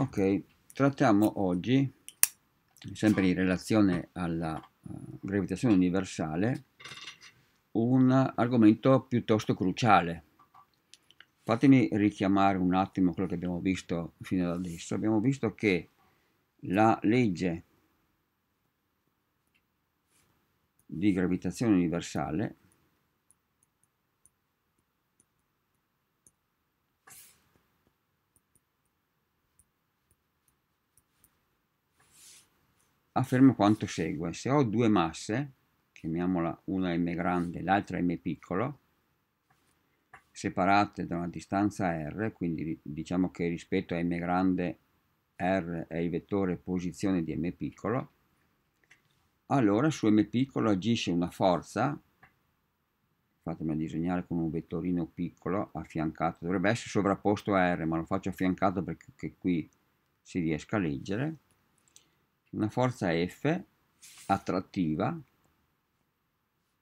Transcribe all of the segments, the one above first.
ok trattiamo oggi sempre in relazione alla uh, gravitazione universale un argomento piuttosto cruciale fatemi richiamare un attimo quello che abbiamo visto fino ad adesso abbiamo visto che la legge di gravitazione universale affermo quanto segue. Se ho due masse, chiamiamola una m grande e l'altra m piccolo, separate da una distanza r, quindi diciamo che rispetto a m grande r è il vettore posizione di m piccolo, allora su m piccolo agisce una forza, fatemi disegnare con un vettorino piccolo affiancato, dovrebbe essere sovrapposto a r, ma lo faccio affiancato perché qui si riesca a leggere, una forza F attrattiva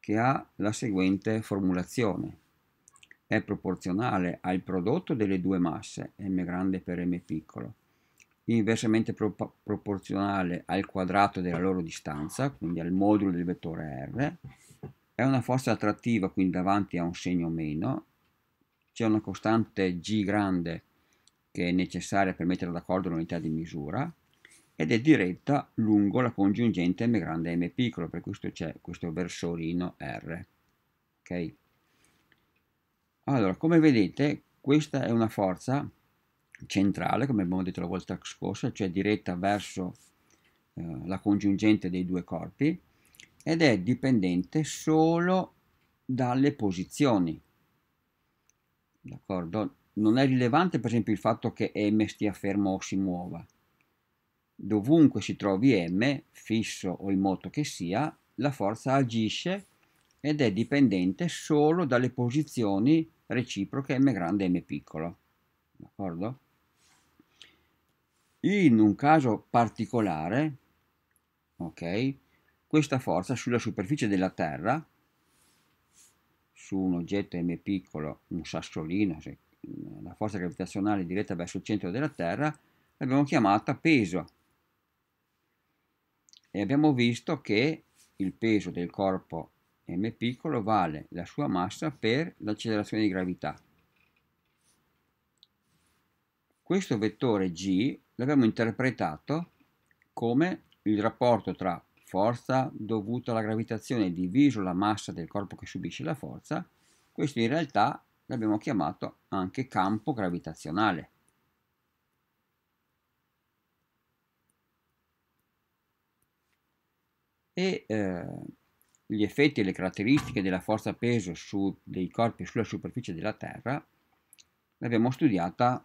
che ha la seguente formulazione. È proporzionale al prodotto delle due masse, m grande per m piccolo, inversamente pro proporzionale al quadrato della loro distanza, quindi al modulo del vettore R, è una forza attrattiva, quindi davanti a un segno meno, c'è una costante G grande che è necessaria per mettere d'accordo l'unità di misura, ed è diretta lungo la congiungente m grande m piccolo, per questo c'è questo versolino R. Okay. Allora, come vedete, questa è una forza centrale, come abbiamo detto la volta scorsa, cioè diretta verso eh, la congiungente dei due corpi, ed è dipendente solo dalle posizioni. D'accordo? Non è rilevante, per esempio, il fatto che M stia fermo o si muova dovunque si trovi M, fisso o in moto che sia, la forza agisce ed è dipendente solo dalle posizioni reciproche M grande e M piccolo. D'accordo? In un caso particolare, ok, questa forza sulla superficie della Terra, su un oggetto M piccolo, un sassolino, la forza gravitazionale diretta verso il centro della Terra, l'abbiamo chiamata peso e abbiamo visto che il peso del corpo m piccolo vale la sua massa per l'accelerazione di gravità. Questo vettore g l'abbiamo interpretato come il rapporto tra forza dovuta alla gravitazione diviso la massa del corpo che subisce la forza, questo in realtà l'abbiamo chiamato anche campo gravitazionale. e eh, gli effetti e le caratteristiche della forza peso su, dei corpi sulla superficie della Terra l'abbiamo studiata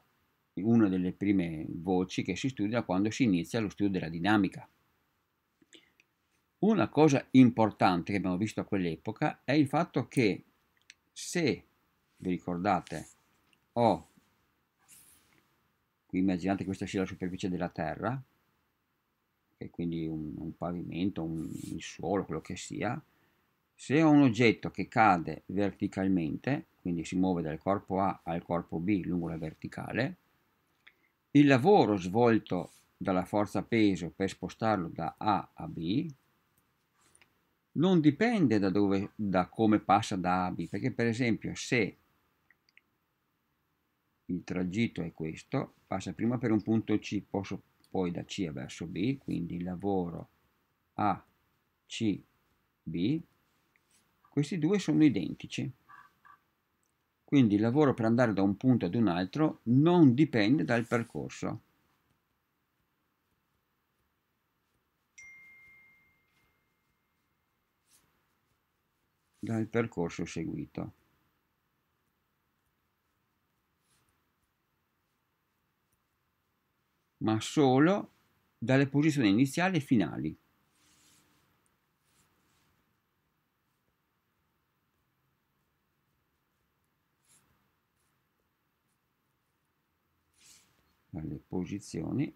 in una delle prime voci che si studia quando si inizia lo studio della dinamica. Una cosa importante che abbiamo visto a quell'epoca è il fatto che se, vi ricordate, ho, qui immaginate che questa sia la superficie della Terra, e quindi un, un pavimento, un, il suolo, quello che sia, se ho un oggetto che cade verticalmente, quindi si muove dal corpo A al corpo B lungo la verticale, il lavoro svolto dalla forza peso per spostarlo da A a B non dipende da, dove, da come passa da A a B, perché per esempio se il tragitto è questo, passa prima per un punto C, posso poi da C verso B, quindi lavoro A, C, B, questi due sono identici. Quindi il lavoro per andare da un punto ad un altro non dipende dal percorso. Dal percorso seguito. ma solo dalle posizioni iniziali e finali. Dalle posizioni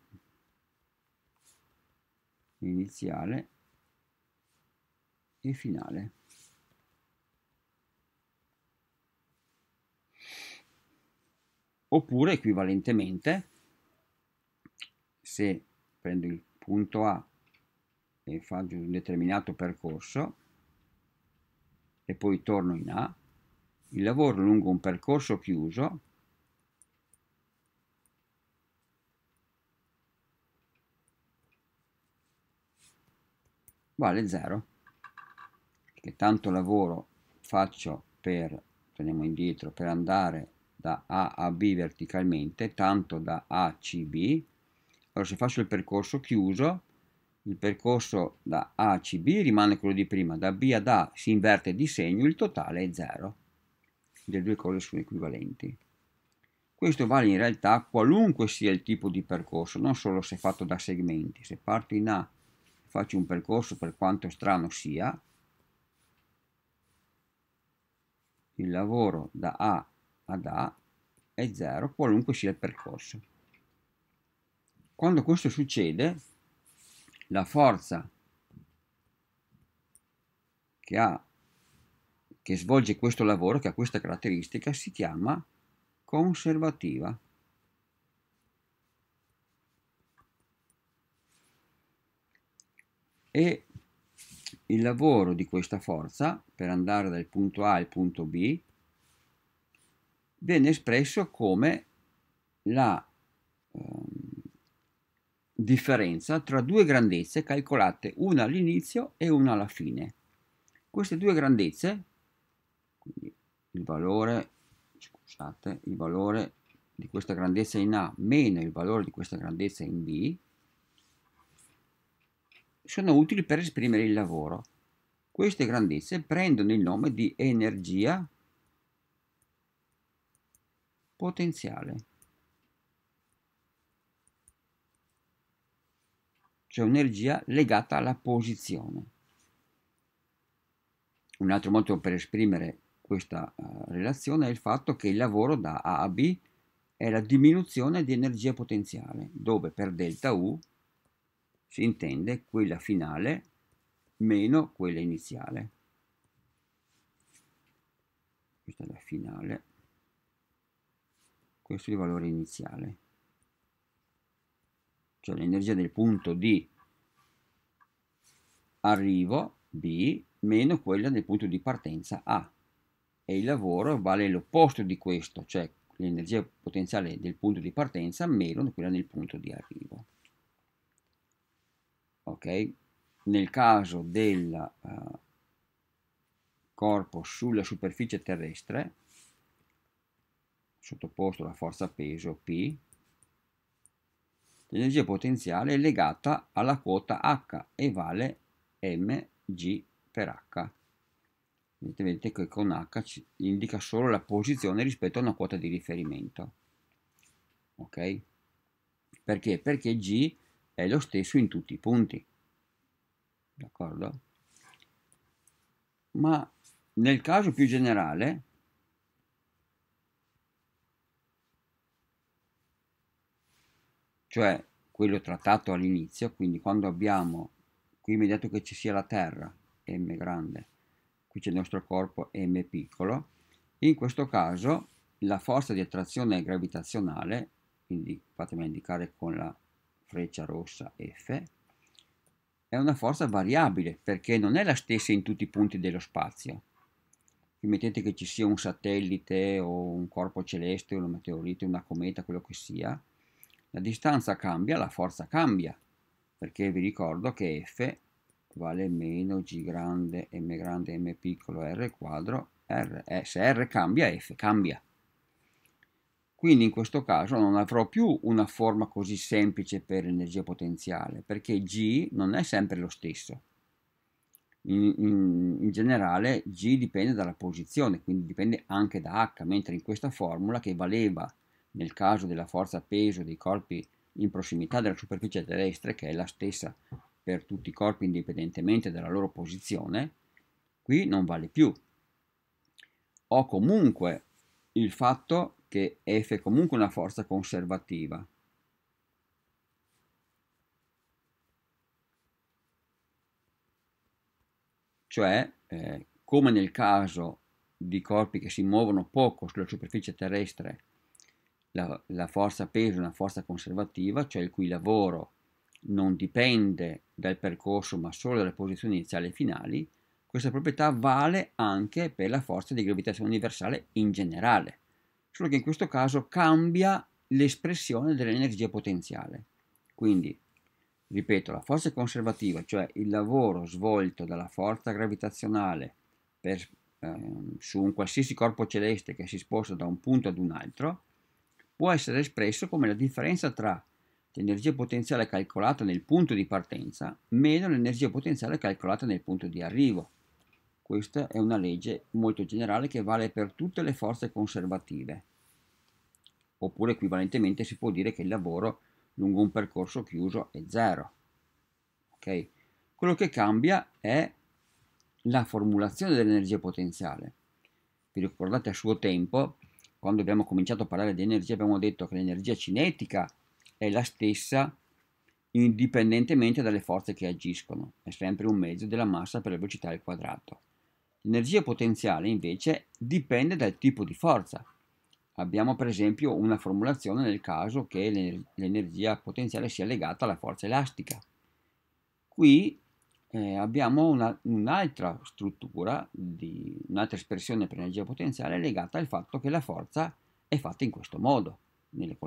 iniziale e finale. Oppure equivalentemente se prendo il punto A e faccio un determinato percorso e poi torno in A, il lavoro lungo un percorso chiuso vale 0 che tanto lavoro faccio per torniamo indietro per andare da A a B verticalmente tanto da A a CB allora se faccio il percorso chiuso, il percorso da A a CB rimane quello di prima, da B ad A si inverte di segno, il totale è 0. Le due cose sono equivalenti. Questo vale in realtà qualunque sia il tipo di percorso, non solo se fatto da segmenti. Se parto in A e faccio un percorso per quanto strano sia, il lavoro da A ad A è 0 qualunque sia il percorso. Quando questo succede, la forza che, ha, che svolge questo lavoro, che ha questa caratteristica, si chiama conservativa. E il lavoro di questa forza per andare dal punto A al punto B viene espresso come la differenza tra due grandezze calcolate una all'inizio e una alla fine. Queste due grandezze, il valore, scusate, il valore di questa grandezza in A meno il valore di questa grandezza in B, sono utili per esprimere il lavoro. Queste grandezze prendono il nome di energia potenziale. cioè un'energia legata alla posizione. Un altro modo per esprimere questa uh, relazione è il fatto che il lavoro da A a B è la diminuzione di energia potenziale, dove per delta U si intende quella finale meno quella iniziale. Questa è la finale, questo è il valore iniziale cioè l'energia del punto di arrivo B meno quella del punto di partenza A e il lavoro vale l'opposto di questo, cioè l'energia potenziale del punto di partenza meno quella del punto di arrivo. Ok? Nel caso del uh, corpo sulla superficie terrestre, sottoposto alla forza peso P, l'energia potenziale è legata alla quota H e vale mg per H. Vedete che con H ci indica solo la posizione rispetto a una quota di riferimento. Ok? Perché? Perché G è lo stesso in tutti i punti. D'accordo? Ma nel caso più generale, cioè quello trattato all'inizio, quindi quando abbiamo qui immediato che ci sia la Terra, M grande, qui c'è il nostro corpo M piccolo, in questo caso la forza di attrazione gravitazionale, quindi fatemi indicare con la freccia rossa F, è una forza variabile perché non è la stessa in tutti i punti dello spazio. Mettete che ci sia un satellite o un corpo celeste, o un meteorite, una cometa, quello che sia, la distanza cambia, la forza cambia, perché vi ricordo che F vale meno G grande, M grande, M piccolo, R quadro, R. Eh, se R cambia, F cambia. Quindi in questo caso non avrò più una forma così semplice per energia potenziale, perché G non è sempre lo stesso. In, in, in, generale G dipende dalla posizione, quindi dipende anche da H, mentre in questa formula che valeva nel caso della forza peso dei corpi in prossimità della superficie terrestre, che è la stessa per tutti i corpi indipendentemente dalla loro posizione, qui non vale più. Ho comunque il fatto che F è comunque una forza conservativa. Cioè, eh, come nel caso di corpi che si muovono poco sulla superficie terrestre la, la forza peso è una forza conservativa, cioè il cui lavoro non dipende dal percorso ma solo dalle posizioni iniziali e finali, questa proprietà vale anche per la forza di gravitazione universale in generale, solo che in questo caso cambia l'espressione dell'energia potenziale. Quindi, ripeto, la forza conservativa, cioè il lavoro svolto dalla forza gravitazionale per, eh, su un qualsiasi corpo celeste che si sposta da un punto ad un altro, può essere espresso come la differenza tra l'energia potenziale calcolata nel punto di partenza meno l'energia potenziale calcolata nel punto di arrivo. Questa è una legge molto generale che vale per tutte le forze conservative. Oppure equivalentemente si può dire che il lavoro lungo un percorso chiuso è zero. Okay? Quello che cambia è la formulazione dell'energia potenziale. Vi ricordate a suo tempo quando abbiamo cominciato a parlare di energia, abbiamo detto che l'energia cinetica è la stessa indipendentemente dalle forze che agiscono, è sempre un mezzo della massa per la velocità al quadrato. L'energia potenziale invece dipende dal tipo di forza. Abbiamo per esempio una formulazione nel caso che l'energia potenziale sia legata alla forza elastica. Qui eh, abbiamo una, un'altra struttura, di, un'altra espressione per energia potenziale legata al fatto che la forza è fatta in questo modo, nelle,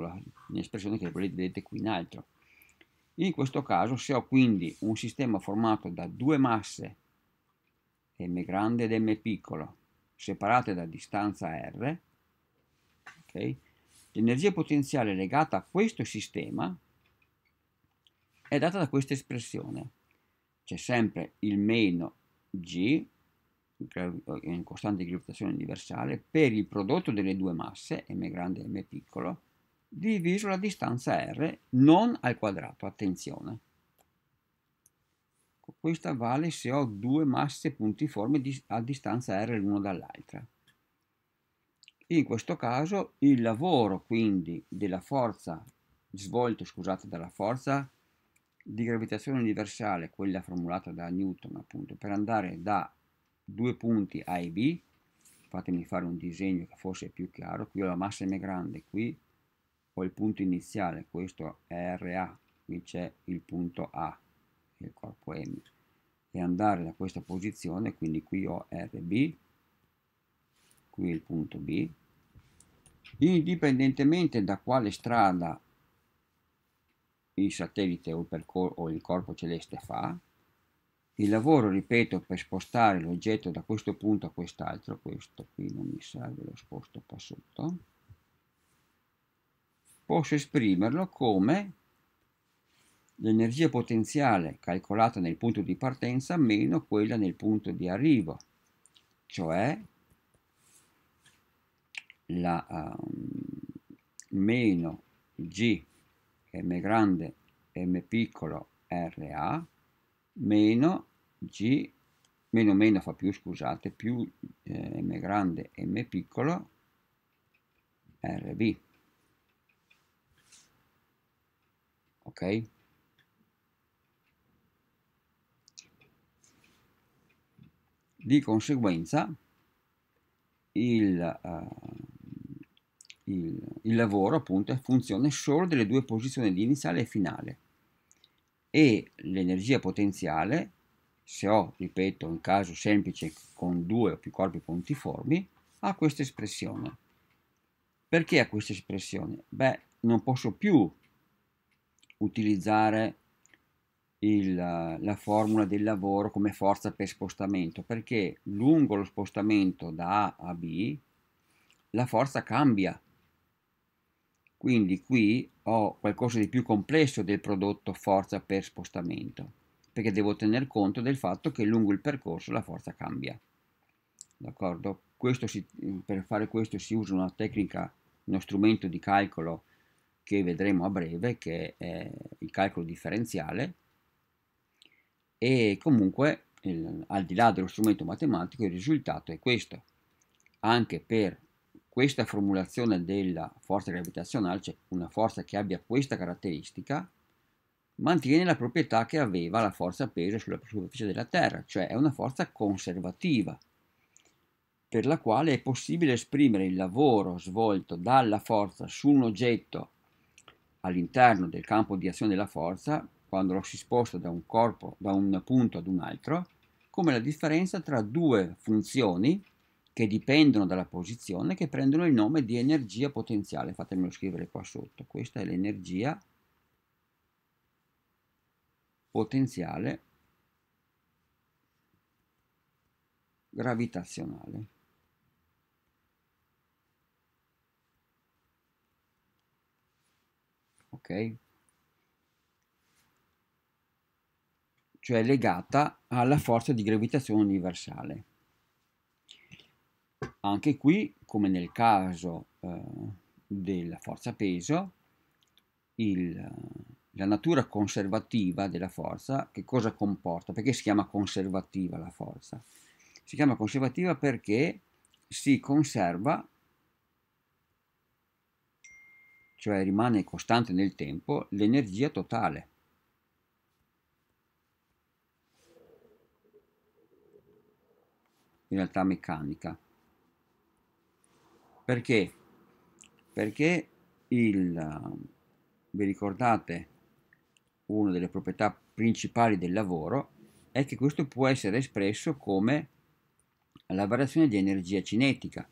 nell'espressione che vedete qui in alto. In questo caso se ho quindi un sistema formato da due masse, m grande ed m piccolo, separate da distanza r, okay, l'energia potenziale legata a questo sistema è data da questa espressione, c'è sempre il meno G eh, in costante gravitazione universale per il prodotto delle due masse m grande e m piccolo diviso la distanza r non al quadrato, attenzione. Questa vale se ho due masse puntiformi a distanza r l'una dall'altra. In questo caso il lavoro quindi della forza svolto, scusate, dalla forza di gravitazione universale, quella formulata da Newton appunto, per andare da due punti A e B, fatemi fare un disegno che fosse più chiaro, qui ho la massa M grande, qui ho il punto iniziale, questo è RA, qui c'è il punto A, il corpo M, e andare da questa posizione, quindi qui ho RB, qui il punto B, indipendentemente da quale strada il satellite o il, percor- o il corpo celeste fa, il lavoro, ripeto, per spostare l'oggetto da questo punto a quest'altro, questo qui non mi serve, lo sposto qua sotto, posso esprimerlo come l'energia potenziale calcolata nel punto di partenza meno quella nel punto di arrivo, cioè la, um, meno G m grande m piccolo ra meno g meno meno fa più scusate più eh, m grande m piccolo rb ok di conseguenza il uh, il, il lavoro appunto è funzione solo delle due posizioni di iniziale e finale e l'energia potenziale se ho, ripeto, un caso semplice con due o più corpi puntiformi, ha questa espressione. Perché ha questa espressione? Beh, non posso più utilizzare il, la formula del lavoro come forza per spostamento, perché lungo lo spostamento da A a B la forza cambia quindi qui ho qualcosa di più complesso del prodotto forza per spostamento, perché devo tener conto del fatto che lungo il percorso la forza cambia. D'accordo? per fare questo si usa una tecnica, uno strumento di calcolo che vedremo a breve, che è il calcolo differenziale, e comunque il, al di là dello strumento matematico il risultato è questo anche per questa formulazione della forza gravitazionale, cioè una forza che abbia questa caratteristica, mantiene la proprietà che aveva la forza peso sulla superficie della Terra, cioè è una forza conservativa, per la quale è possibile esprimere il lavoro svolto dalla forza su un oggetto all'interno del campo di azione della forza, quando lo si sposta da un corpo, da un punto ad un altro, come la differenza tra due funzioni che dipendono dalla posizione, che prendono il nome di energia potenziale. Fatemelo scrivere qua sotto. Questa è l'energia potenziale gravitazionale. Ok? Cioè legata alla forza di gravitazione universale. Anche qui, come nel caso eh, della forza peso, il, la natura conservativa della forza che cosa comporta? Perché si chiama conservativa la forza? Si chiama conservativa perché si conserva, cioè rimane costante nel tempo, l'energia totale. in realtà meccanica perché? Perché il, ehm, vi ricordate, una delle proprietà principali del lavoro è che questo può essere espresso come la variazione di energia cinetica,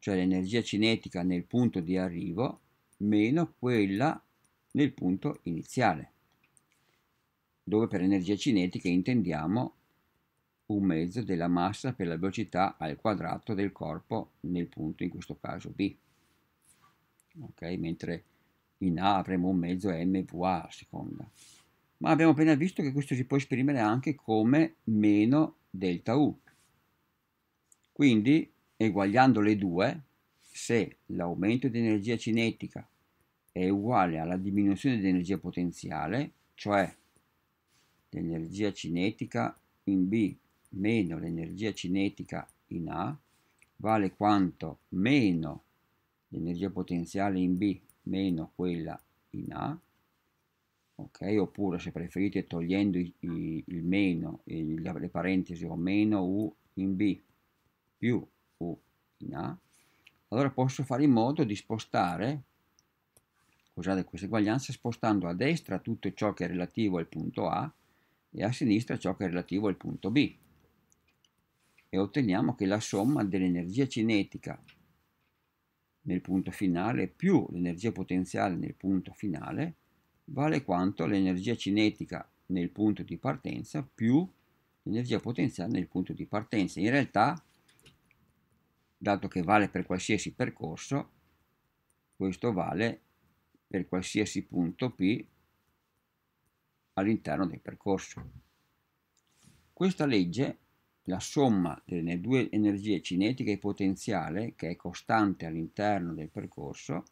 cioè l'energia cinetica nel punto di arrivo meno quella nel punto iniziale, dove per energia cinetica intendiamo un mezzo della massa per la velocità al quadrato del corpo nel punto in questo caso B. Ok, mentre in A avremo un mezzo mva a seconda. Ma abbiamo appena visto che questo si può esprimere anche come meno delta U. Quindi, eguagliando le due, se l'aumento di energia cinetica è uguale alla diminuzione di energia potenziale, cioè l'energia cinetica in B meno l'energia cinetica in A vale quanto meno l'energia potenziale in B meno quella in A, ok? Oppure se preferite togliendo i, i, il meno, il, le parentesi, o meno U in B più U in A, allora posso fare in modo di spostare, usate questa eguaglianza, spostando a destra tutto ciò che è relativo al punto A e a sinistra ciò che è relativo al punto B e otteniamo che la somma dell'energia cinetica nel punto finale più l'energia potenziale nel punto finale vale quanto l'energia cinetica nel punto di partenza più l'energia potenziale nel punto di partenza. In realtà, dato che vale per qualsiasi percorso, questo vale per qualsiasi punto P all'interno del percorso. Questa legge la somma delle due energie cinetica e potenziale, che è costante all'interno del percorso,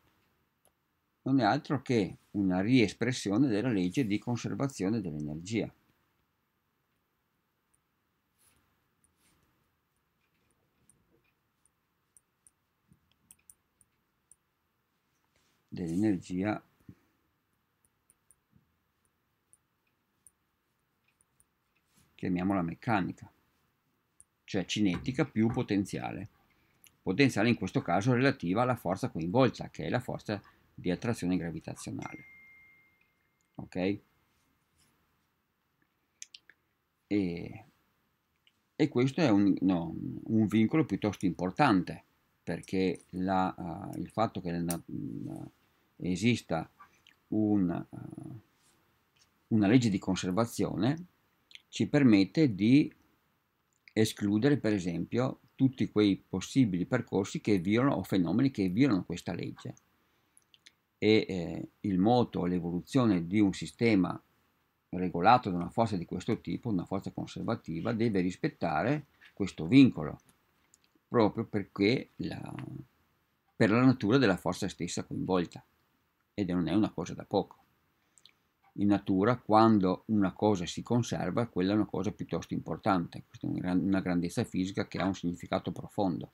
non è altro che una riespressione della legge di conservazione dell'energia. dell'energia chiamiamola meccanica cioè cinetica più potenziale. Potenziale in questo caso relativa alla forza coinvolta, che è la forza di attrazione gravitazionale. Ok? E, e questo è un, no, un, vincolo piuttosto importante, perché la, uh, il fatto che la, uh, eh, esista un, eh, una legge di conservazione ci permette di escludere per esempio tutti quei possibili percorsi che violano o fenomeni che violano questa legge. E eh, il moto, l'evoluzione di un sistema regolato da una forza di questo tipo, una forza conservativa, deve rispettare questo vincolo, proprio perché la, per la natura della forza stessa coinvolta, ed non è una cosa da poco in natura quando una cosa si conserva quella è una cosa piuttosto importante, questa è una grandezza fisica che ha un significato profondo.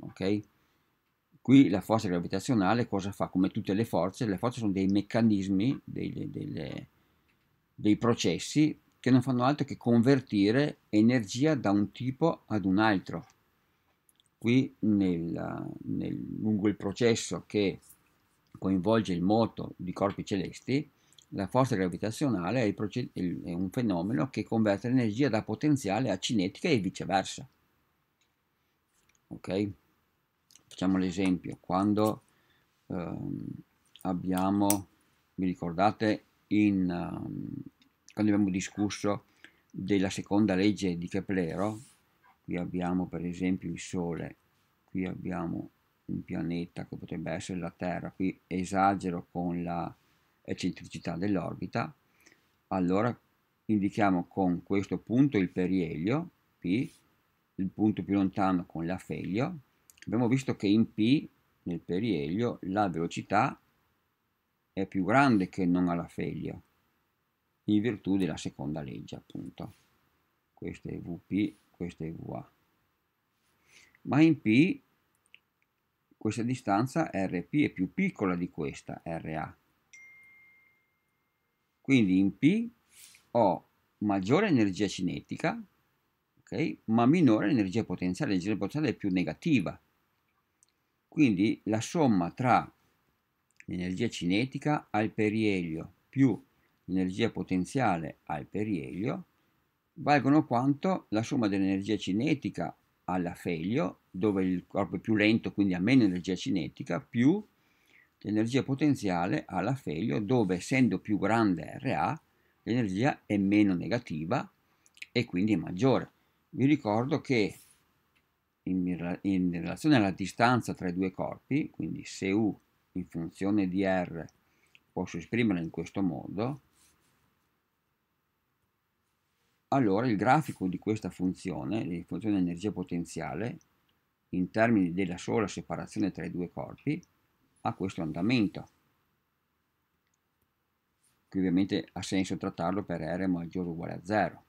Okay? Qui la forza gravitazionale cosa fa? Come tutte le forze, le forze sono dei meccanismi, dei, delle, dei processi che non fanno altro che convertire energia da un tipo ad un altro. Qui nel, nel, lungo il processo che coinvolge il moto di corpi celesti, la forza gravitazionale è, è un fenomeno che converte l'energia da potenziale a cinetica e viceversa. Ok? Facciamo l'esempio. Quando ehm, abbiamo, vi ricordate, in, um, quando abbiamo discusso della seconda legge di Keplero, qui abbiamo per esempio il Sole, qui abbiamo un pianeta che potrebbe essere la Terra, qui esagero con la eccentricità dell'orbita, allora indichiamo con questo punto il perielio P, il punto più lontano con l'afelio. Abbiamo visto che in P, nel perielio, la velocità è più grande che non all'afelio, in virtù della seconda legge, appunto. Questo è Vp, questo è Va. Ma in P questa distanza Rp è più piccola di questa, Ra quindi in P ho maggiore energia cinetica, okay, ma minore energia potenziale, l'energia potenziale è più negativa. Quindi la somma tra l'energia cinetica al perielio più l'energia potenziale al perielio valgono quanto la somma dell'energia cinetica alla felio, dove il corpo è più lento, quindi ha meno energia cinetica, più l'energia potenziale ha la failure dove essendo più grande RA l'energia è meno negativa e quindi è maggiore. Vi ricordo che in, in, relazione alla distanza tra i due corpi, quindi se U in funzione di R posso esprimerla in questo modo, allora il grafico di questa funzione, di funzione energia potenziale, in termini della sola separazione tra i due corpi, a questo andamento qui ovviamente ha senso trattarlo per R maggiore o uguale a 0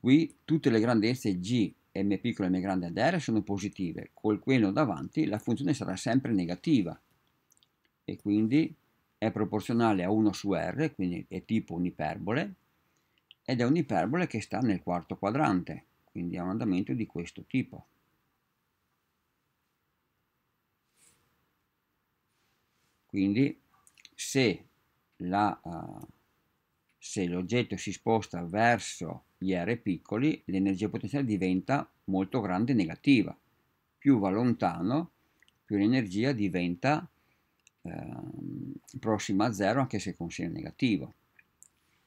qui tutte le grandezze G m piccolo e m grande ad R sono positive col quello davanti la funzione sarà sempre negativa e quindi è proporzionale a 1 su R quindi è tipo un'iperbole ed è un'iperbole che sta nel quarto quadrante quindi ha un andamento di questo tipo Quindi se, la, uh, se l'oggetto si sposta verso gli R piccoli, l'energia potenziale diventa molto grande e negativa. Più va lontano, più l'energia diventa uh, prossima a zero, anche se con segno negativo.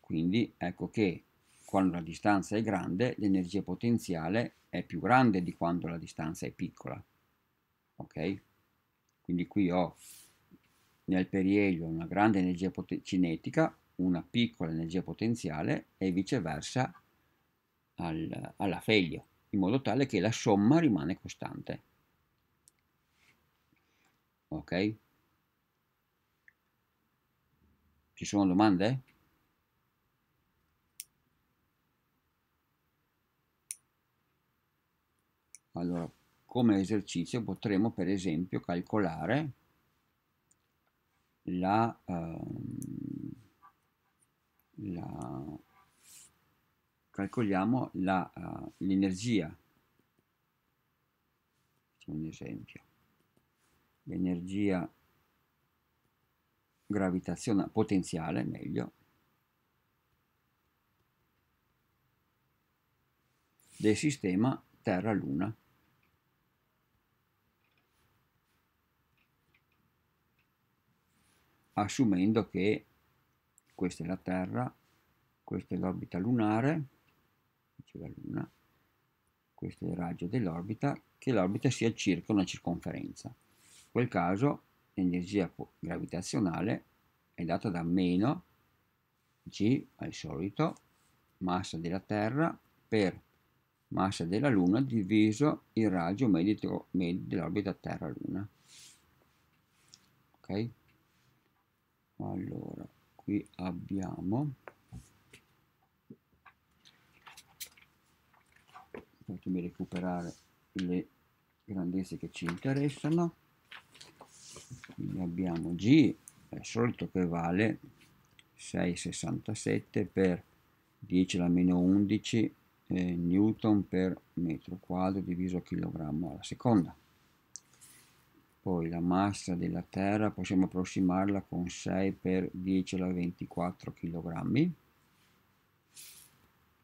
Quindi ecco che quando la distanza è grande, l'energia potenziale è più grande di quando la distanza è piccola. Ok? Quindi qui ho nel perielio una grande energia cinetica, una piccola energia potenziale e viceversa al, alla feglia, in modo tale che la somma rimane costante. Ok? Ci sono domande? Allora, come esercizio potremmo per esempio calcolare la, uh, la calcoliamo eh, l'energia. Uh, Facciamo un esempio. L'energia gravitazionale potenziale, meglio, del sistema Terra-Luna. assumendo che questa è la Terra, questa è l'orbita lunare, c'è la Luna, questo è il raggio dell'orbita, che l'orbita sia circa una circonferenza. In quel caso l'energia gravitazionale è data da meno g al solito massa della Terra per massa della Luna diviso il raggio medio, medio dell'orbita Terra-Luna. Okay? allora qui abbiamo fatemi recuperare le grandezze che ci interessano quindi abbiamo G è solito che vale 667 per 10 alla meno 11 eh, newton per metro quadro diviso a chilogrammo alla seconda poi la massa della Terra possiamo approssimarla con 6 per 10 alla 24 kg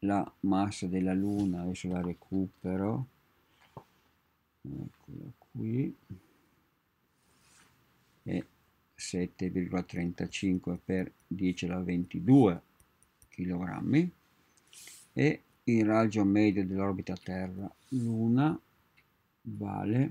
la massa della Luna adesso la recupero eccola qui è 7,35 per 10 alla 22 kg e il raggio medio dell'orbita Terra Luna vale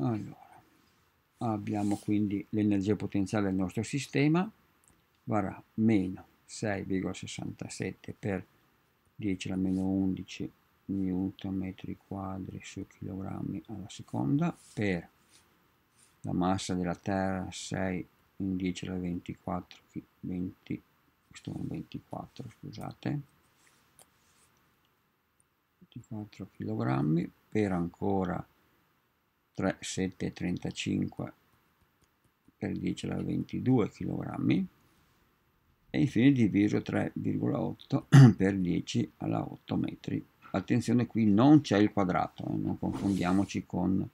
Allora, abbiamo quindi l'energia potenziale del nostro sistema, varrà meno 6,67 per 10 alla meno 11 newton metri quadri su chilogrammi alla seconda per la massa della Terra 6 in 10 alla 24, 20, questo è un 24 scusate 24 kg per ancora 3, 7, 35 per 10 alla 22 kg e infine diviso 3,8 per 10 alla 8 metri. Attenzione qui non c'è il quadrato, eh, non confondiamoci con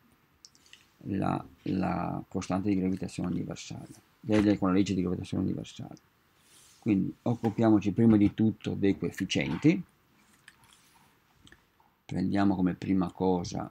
la, la, costante di gravitazione universale, con la legge di gravitazione universale. Quindi occupiamoci prima di tutto dei coefficienti, prendiamo come prima cosa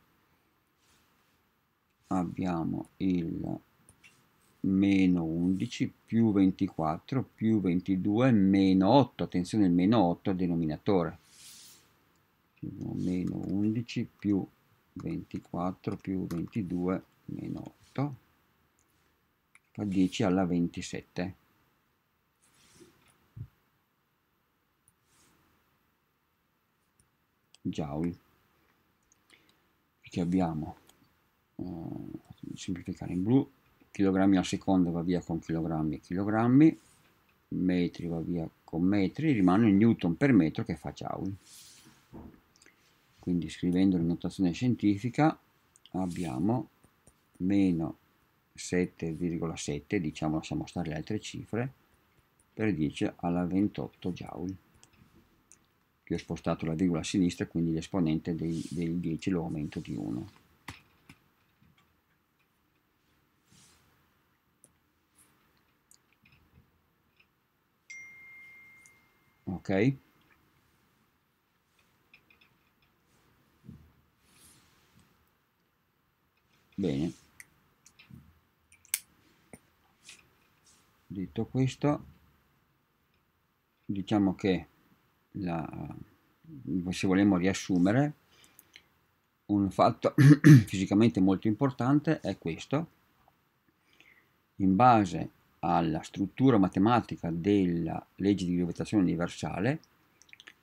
abbiamo il meno 11 più 24 più 22 meno 8 attenzione il meno 8 al denominatore meno 11 più 24 più 22 meno 8 fa 10 alla 27 joule perché abbiamo semplificare in blu chilogrammi al secondo va via con chilogrammi e chilogrammi metri va via con metri rimane il newton per metro che fa joule quindi scrivendo in notazione scientifica abbiamo meno 7,7 diciamo lasciamo stare le altre cifre per 10 alla 28 joule io ho spostato la virgola a sinistra quindi l'esponente del 10 lo aumento di 1 ok? Bene. Detto questo, diciamo che la, se vogliamo riassumere, un fatto fisicamente molto importante è questo. In base alla struttura matematica della legge di gravitazione universale,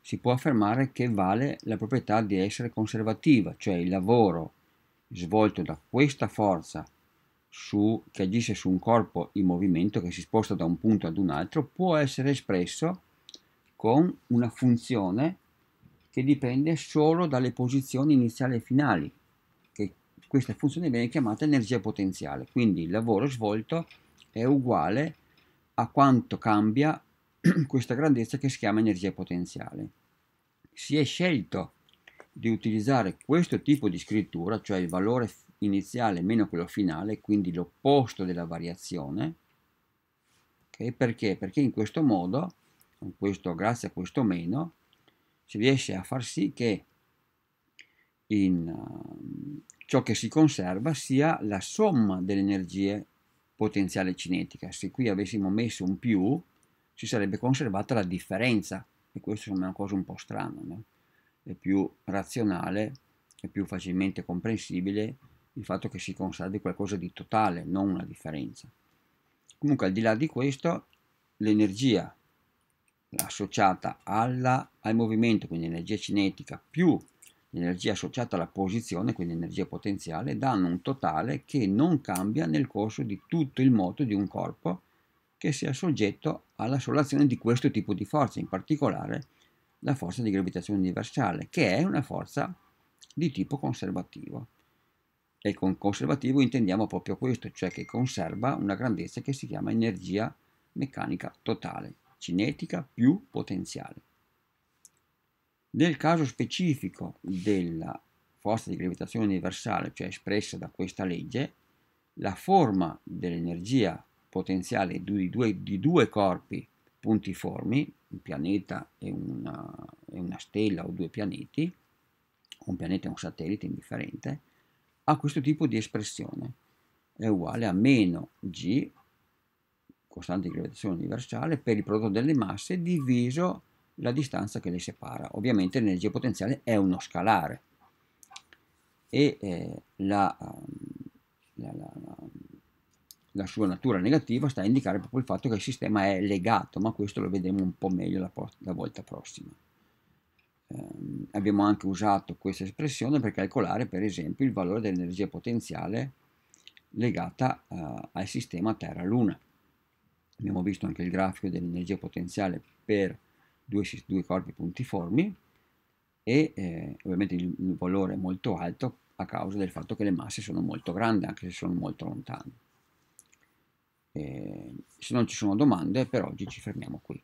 si può affermare che vale la proprietà di essere conservativa, cioè il lavoro svolto da questa forza su, che agisce su un corpo in movimento che si sposta da un punto ad un altro può essere espresso con una funzione che dipende solo dalle posizioni iniziali e finali, che questa funzione viene chiamata energia potenziale, quindi il lavoro svolto è uguale a quanto cambia questa grandezza che si chiama energia potenziale. Si è scelto di utilizzare questo tipo di scrittura, cioè il valore iniziale meno quello finale, quindi l'opposto della variazione, okay? perché? Perché in questo modo, questo, grazie a questo meno, si riesce a far sì che in, uh, ciò che si conserva sia la somma delle energie potenziale cinetica. Se qui avessimo messo un più, si sarebbe conservata la differenza, e questo è una cosa un po' strana. No? È più razionale, e più facilmente comprensibile il fatto che si conservi qualcosa di totale, non una differenza. Comunque, al di là di questo, l'energia associata alla, al movimento, quindi energia cinetica, più l'energia associata alla posizione, quindi energia potenziale, danno un totale che non cambia nel corso di tutto il moto di un corpo che sia soggetto alla sola azione di questo tipo di forza, in particolare la forza di gravitazione universale, che è una forza di tipo conservativo. E con conservativo intendiamo proprio questo, cioè che conserva una grandezza che si chiama energia meccanica totale, cinetica più potenziale. Nel caso specifico della forza di gravitazione universale, cioè espressa da questa legge, la forma dell'energia potenziale di due, di due corpi puntiformi, un pianeta e una, e una, stella o due pianeti, un pianeta e un satellite indifferente, ha questo tipo di espressione. È uguale a meno g, costante di gravitazione universale, per il prodotto delle masse, diviso la distanza che le separa. Ovviamente l'energia potenziale è uno scalare e eh, um, la, la, la, la, sua natura negativa sta a indicare proprio il fatto che il sistema è legato, ma questo lo vedremo un po' meglio la, volta prossima. Eh, abbiamo anche usato questa espressione per calcolare per esempio il valore dell'energia potenziale legata eh, al sistema Terra-Luna. Abbiamo visto anche il grafico dell'energia potenziale per due, due corpi puntiformi e eh, ovviamente il, il valore è molto alto a causa del fatto che le masse sono molto grandi anche se sono molto lontane. Eh, se non ci sono domande per oggi ci fermiamo qui.